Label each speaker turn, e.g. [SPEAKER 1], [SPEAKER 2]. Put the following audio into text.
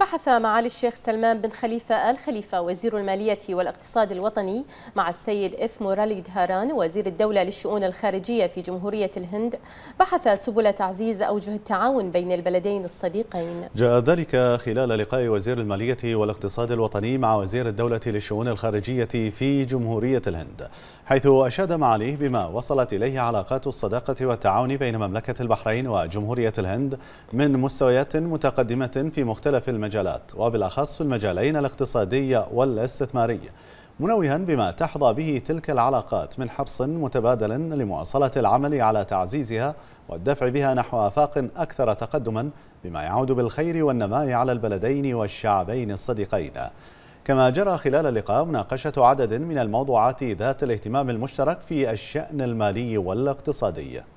[SPEAKER 1] بحث
[SPEAKER 2] معالي الشيخ سلمان بن خليفة آل خليفة وزير المالية والاقتصاد الوطني مع السيد إف مورالي دهاران وزير الدولة للشؤون الخارجية في جمهورية الهند بحث سبل تعزيز أوجه التعاون بين البلدين الصديقين
[SPEAKER 3] جاء ذلك خلال لقاء وزير المالية والاقتصاد الوطني مع وزير الدولة للشؤون الخارجية في جمهورية الهند حيث أشاد معاليه بما وصلت إليه علاقات الصداقة والتعاون بين مملكة البحرين وجمهورية الهند من مستويات متقدمة في مختلف المجالات المجالات وبالأخص في المجالين الاقتصادية والاستثمارية منوها بما تحظى به تلك العلاقات من حرص متبادل لمواصلة العمل على تعزيزها والدفع بها نحو آفاق أكثر تقدما بما يعود بالخير والنماء على البلدين والشعبين الصديقين كما جرى خلال اللقاء مناقشة عدد من الموضوعات
[SPEAKER 4] ذات الاهتمام المشترك في الشأن المالي والاقتصادي